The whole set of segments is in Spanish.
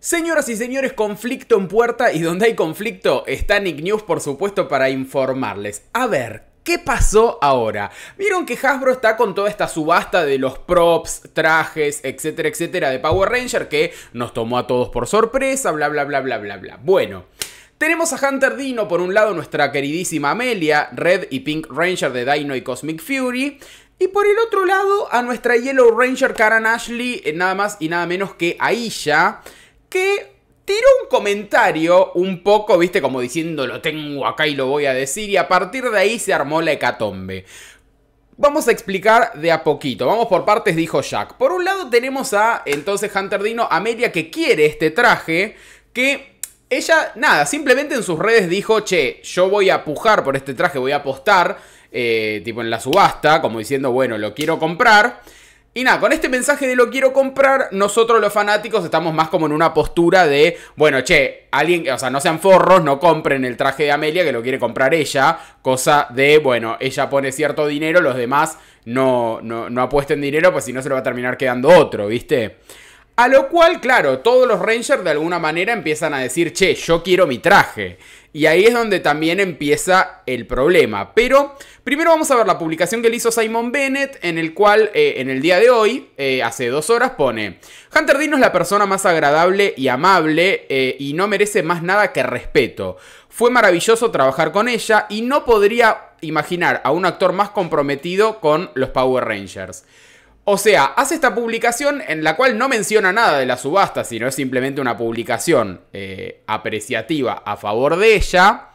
Señoras y señores, conflicto en puerta y donde hay conflicto está Nick News, por supuesto, para informarles. A ver, ¿Qué pasó ahora? Vieron que Hasbro está con toda esta subasta de los props, trajes, etcétera, etcétera de Power Ranger que nos tomó a todos por sorpresa, bla, bla, bla, bla, bla, bla. Bueno. Tenemos a Hunter Dino, por un lado nuestra queridísima Amelia, Red y Pink Ranger de Dino y Cosmic Fury. Y por el otro lado a nuestra Yellow Ranger Karen Ashley, eh, nada más y nada menos que Aisha que tiró un comentario un poco, viste, como diciendo lo tengo acá y lo voy a decir, y a partir de ahí se armó la hecatombe. Vamos a explicar de a poquito, vamos por partes, dijo Jack. Por un lado tenemos a entonces Hunter Dino, Amelia, que quiere este traje, que ella, nada, simplemente en sus redes dijo, che, yo voy a pujar por este traje, voy a apostar, eh, tipo en la subasta, como diciendo, bueno, lo quiero comprar. Y nada, con este mensaje de lo quiero comprar, nosotros los fanáticos estamos más como en una postura de, bueno, che, alguien, o sea, no sean forros, no compren el traje de Amelia que lo quiere comprar ella, cosa de, bueno, ella pone cierto dinero, los demás no, no, no apuesten dinero, pues si no se lo va a terminar quedando otro, ¿viste? A lo cual, claro, todos los Rangers de alguna manera empiezan a decir, che, yo quiero mi traje. Y ahí es donde también empieza el problema. Pero primero vamos a ver la publicación que le hizo Simon Bennett, en el cual eh, en el día de hoy, eh, hace dos horas, pone, Hunter Dino es la persona más agradable y amable eh, y no merece más nada que respeto. Fue maravilloso trabajar con ella y no podría imaginar a un actor más comprometido con los Power Rangers. O sea, hace esta publicación en la cual no menciona nada de la subasta, sino es simplemente una publicación eh, apreciativa a favor de ella.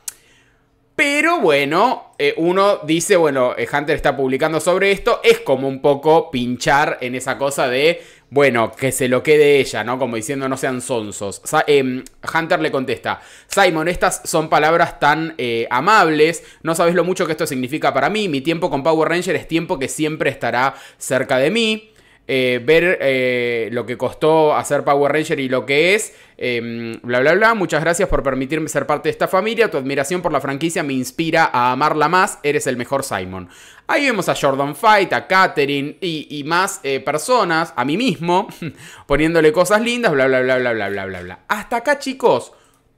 Pero bueno, eh, uno dice, bueno, eh, Hunter está publicando sobre esto, es como un poco pinchar en esa cosa de, bueno, que se lo quede ella, ¿no? Como diciendo, no sean sonsos. Em, Hunter le contesta, Simon, estas son palabras tan eh, amables, no sabes lo mucho que esto significa para mí, mi tiempo con Power Ranger es tiempo que siempre estará cerca de mí. Eh, ver eh, lo que costó hacer Power Ranger y lo que es. Em, bla, bla, bla. Muchas gracias por permitirme ser parte de esta familia. Tu admiración por la franquicia me inspira a amarla más. Eres el mejor Simon. Ahí vemos a Jordan Fight, a Katherine y, más eh, personas, a mí mismo, poniéndole cosas lindas, bla, bla, bla, bla, bla, bla, bla, bla. Hasta acá, chicos.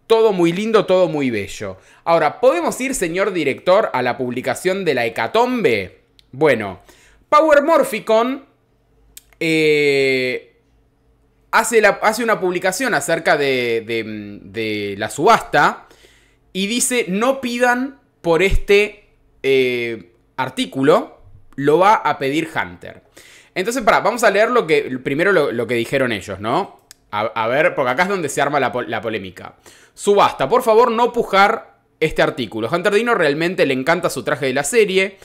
Todo muy lindo, todo muy bello. Ahora, ¿podemos ir, señor director, a la publicación de la hecatombe? Bueno, Power Morphicon eh, hace, una publicación acerca de, la subasta y dice, no pidan por este eh, artículo, lo va a pedir Hunter. Entonces, para, vamos a leer lo que, primero lo, que dijeron ellos, ¿no? A, ver, porque acá es donde se arma la, la polémica. Subasta, por favor no pujar este artículo. Hunter Dino realmente le encanta su traje de la serie.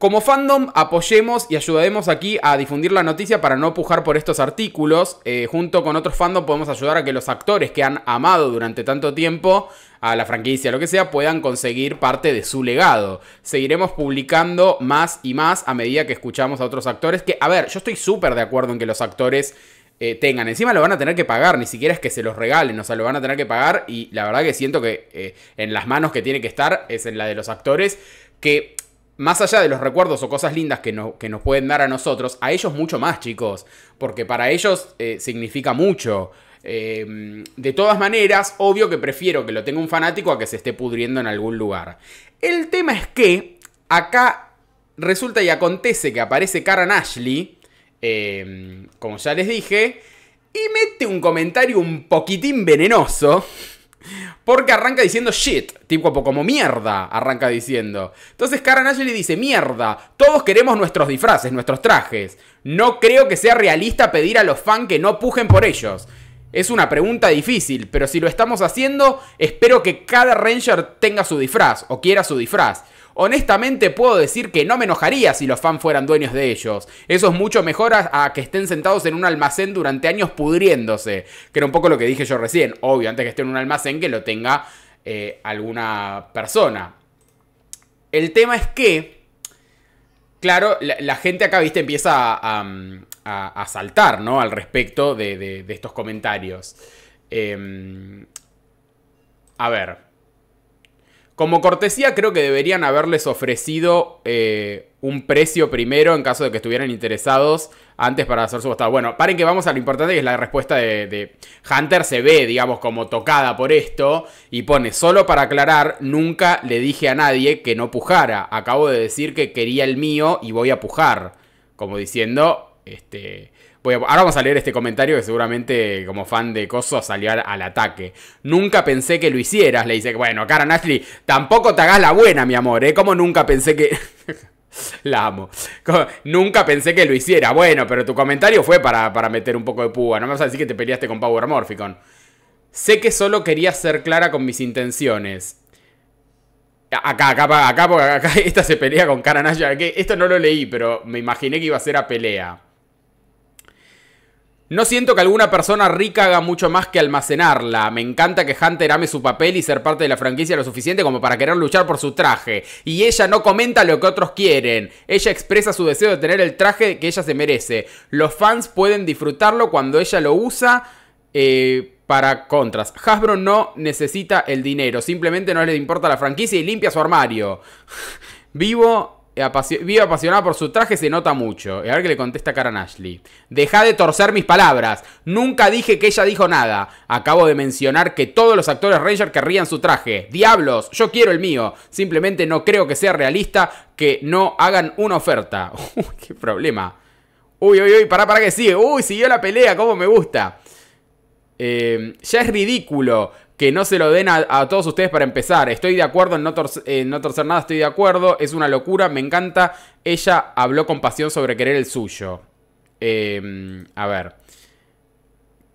Como fandom, apoyemos y ayudaremos aquí a difundir la noticia para no pujar por estos artículos. Eh, junto con otros fandom podemos ayudar a que los actores que han amado durante tanto tiempo a la franquicia, lo que sea, puedan conseguir parte de su legado. Seguiremos publicando más y más a medida que escuchamos a otros actores que, a ver, yo estoy súper de acuerdo en que los actores eh, tengan. Encima lo van a tener que pagar, ni siquiera es que se los regalen, o sea, lo van a tener que pagar y la verdad que siento que eh, en las manos que tiene que estar es en la de los actores que más allá de los recuerdos o cosas lindas que, que nos pueden dar a nosotros, a ellos mucho más, chicos, porque para ellos eh, significa mucho. Em, de todas maneras, obvio que prefiero que lo tenga un fanático a que se esté pudriendo en algún lugar. El tema es que acá resulta y acontece que aparece Karen Ashley, em, como ya les dije, y mete un comentario un poquitín venenoso. Porque arranca diciendo shit, tipo como mierda, arranca diciendo. Entonces Karen le dice, mierda, todos queremos nuestros disfraces, nuestros trajes. No creo que sea realista pedir a los fans que no pujen por ellos. Es una pregunta difícil, pero si lo estamos haciendo, espero que cada ranger tenga su disfraz o quiera su disfraz. Honestamente puedo decir que no me enojaría si los fans fueran dueños de ellos. Eso es mucho mejor a, que estén sentados en un almacén durante años pudriéndose. Que era un poco lo que dije yo recién. Obvio, antes que esté en un almacén que lo tenga eh, alguna persona. El tema es que, claro, la, gente acá, viste, empieza a mm, a, saltar ¿no? al respecto de, estos comentarios. Em, a ver. Como cortesía creo que deberían haberles ofrecido eh, un precio primero en caso de que estuvieran interesados antes para hacer su oferta Bueno, paren que vamos a lo importante que es la respuesta de, Hunter. Se ve, digamos, como tocada por esto y pone, solo para aclarar, nunca le dije a nadie que no pujara. Acabo de decir que quería el mío y voy a pujar. Como diciendo, este, ahora vamos a leer este comentario que seguramente como fan de Coso salió al, ataque. Nunca pensé que lo hicieras, le dice. Bueno, Cara Ashley, tampoco te hagas la buena, mi amor, ¿eh? Como nunca pensé que... La amo. Nunca pensé que lo hiciera. Bueno, pero tu comentario fue para, meter un poco de púa. No me vas a decir que te peleaste con Power Morphicon. Sé que solo quería ser clara con mis intenciones. Acá, acá, acá, acá, esta se pelea con Nashley. Esto no lo leí, pero me imaginé que iba a ser a pelea. No siento que alguna persona rica haga mucho más que almacenarla. Me encanta que Hunter ame su papel y ser parte de la franquicia lo suficiente como para querer luchar por su traje. Y ella no comenta lo que otros quieren. Ella expresa su deseo de tener el traje que ella se merece. Los fans pueden disfrutarlo cuando ella lo usa. Eh, para contras. Hasbro no necesita el dinero, simplemente no le importa la franquicia y limpia su armario. Vivo Vivo eh, vive apasionada por su traje, se nota mucho. Y a ver qué le contesta Karen Ashley. Deja de torcer mis palabras. Nunca dije que ella dijo nada. Acabo de mencionar que todos los actores Ranger querrían su traje. Diablos, yo quiero el mío. Simplemente no creo que sea realista que no hagan una oferta. Uy, qué problema. Uy, uy, uy, pará, pará que sigue. Uy, siguió la pelea, como me gusta. Eh, ya es ridículo que no se lo den a, todos ustedes para empezar. Estoy de acuerdo en no, torcer, nada, estoy de acuerdo. Es una locura, me encanta. Ella habló con pasión sobre querer el suyo. Em, a ver.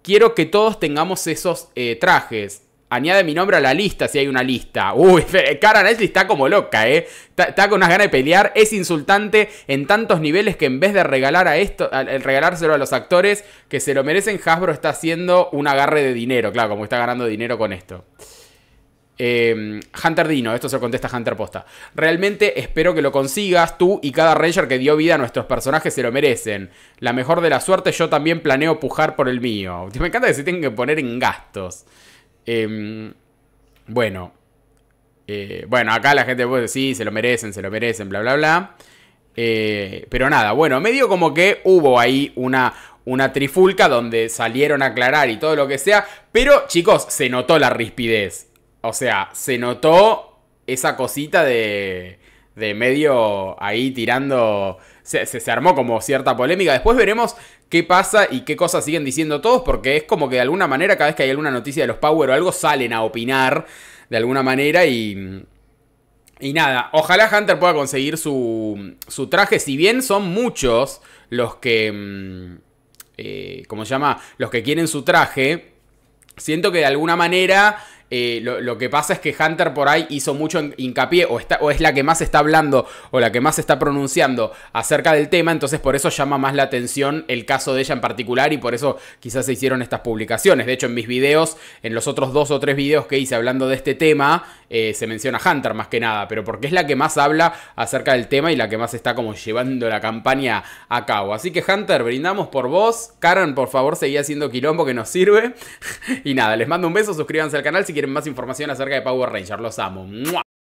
Quiero que todos tengamos esos eh, trajes añade mi nombre a la lista si hay una lista. Uy, Cara Nelly está como loca, ¿eh? Está, con unas ganas de pelear. Es insultante en tantos niveles que en vez de regalar a esto, regalárselo a los actores que se lo merecen, Hasbro está haciendo un agarre de dinero. Claro, como está ganando dinero con esto. Em, Hunter Dino, esto se contesta Hunter Posta. Realmente espero que lo consigas. Tú y cada Ranger que dio vida a nuestros personajes se lo merecen. La mejor de la suerte, yo también planeo pujar por el mío. Me encanta que se tengan que poner en gastos. Em, bueno, eh, bueno, acá la gente puede decir, sí, se lo merecen, se lo merecen, bla, bla, bla. Eh, pero nada, bueno, medio como que hubo ahí una, una trifulca donde salieron a aclarar y todo lo que sea. Pero chicos, se notó la rispidez. O sea, se notó esa cosita de, de medio ahí tirando... se, se, armó como cierta polémica. Después veremos qué pasa y qué cosas siguen diciendo todos, porque es como que de alguna manera cada vez que hay alguna noticia de los Power o algo salen a opinar de alguna manera y... Y nada, ojalá Hunter pueda conseguir su, su traje, si bien son muchos los que... como mm, eh, ¿Cómo se llama? Los que quieren su traje. Siento que de alguna manera eh, lo, que pasa es que Hunter por ahí hizo mucho hincapié, o, está, o es la que más está hablando, o la que más está pronunciando acerca del tema, entonces por eso llama más la atención el caso de ella en particular y por eso quizás se hicieron estas publicaciones. De hecho, en mis videos, en los otros dos o tres videos que hice hablando de este tema, eh, se menciona Hunter más que nada, pero porque es la que más habla acerca del tema y la que más está como llevando la campaña a cabo. Así que Hunter, brindamos por vos. Karen, por favor, seguí haciendo quilombo que nos sirve. y nada, les mando un beso, suscríbanse al canal si quieren más información acerca de Power Ranger. Los amo.